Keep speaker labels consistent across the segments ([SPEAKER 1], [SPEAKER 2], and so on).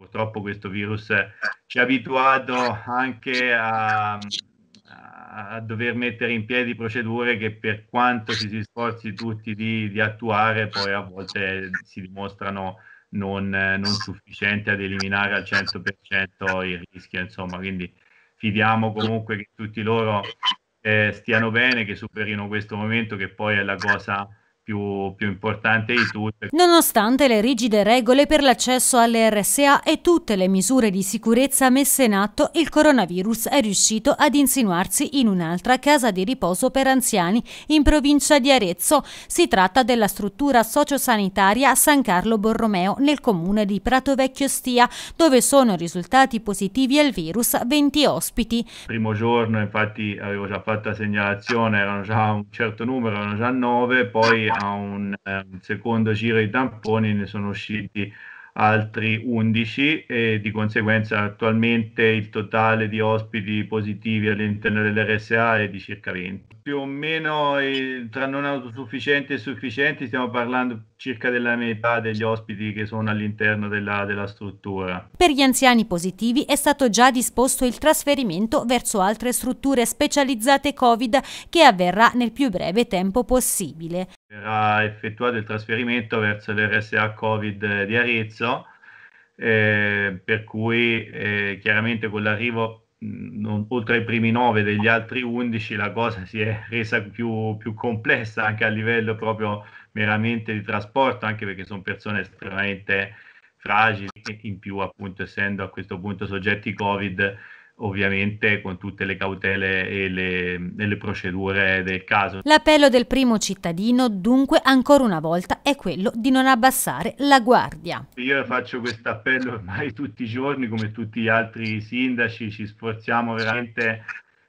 [SPEAKER 1] purtroppo questo virus ci ha abituato anche a, a dover mettere in piedi procedure che per quanto ci si sforzi tutti di, di attuare, poi a volte si dimostrano non, non, sufficienti ad eliminare al 100% il rischio. Insomma, quindi fidiamo comunque che tutti loro eh, stiano bene, che superino questo momento, che poi è la cosa più, più importante di tutte.
[SPEAKER 2] Nonostante le rigide regole per l'accesso alle RSA e tutte le misure di sicurezza messe in atto, il coronavirus è riuscito ad insinuarsi in un'altra casa di riposo per anziani in provincia di Arezzo. Si tratta della struttura sociosanitaria San Carlo Borromeo nel comune di Prato Vecchio Stia, dove sono risultati positivi al virus 20 ospiti. Il
[SPEAKER 1] primo giorno infatti avevo già fatto la segnalazione, erano già un certo numero, erano già nove, poi a un, eh, un secondo giro di tamponi ne sono usciti altri 11 e di conseguenza attualmente il totale di ospiti positivi all'interno dell'RSA è di circa 20. Più o meno tra non autosufficienti e sufficienti stiamo parlando circa della metà degli ospiti che sono all'interno della, della struttura.
[SPEAKER 2] Per gli anziani positivi è stato già disposto il trasferimento verso altre strutture specializzate Covid che avverrà nel più breve tempo possibile. Verrà
[SPEAKER 1] effettuato il trasferimento verso l'RSA Covid di Arezzo euro, eh, per cui eh, chiaramente con l'arrivo non, oltre ai primi 9 degli altri 11 la cosa si è resa più, più, complessa anche a livello proprio meramente di trasporto, anche perché sono persone estremamente fragili, in più appunto essendo a questo punto soggetti Covid ovviamente con tutte le cautele e le, e le, procedure del caso.
[SPEAKER 2] L'appello del primo cittadino dunque ancora una volta è quello di non abbassare la guardia.
[SPEAKER 1] Io faccio questo appello ormai tutti i giorni come tutti gli altri sindaci, ci sforziamo veramente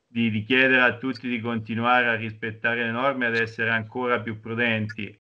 [SPEAKER 1] di, di chiedere a tutti di continuare a rispettare le norme e ad essere ancora più prudenti.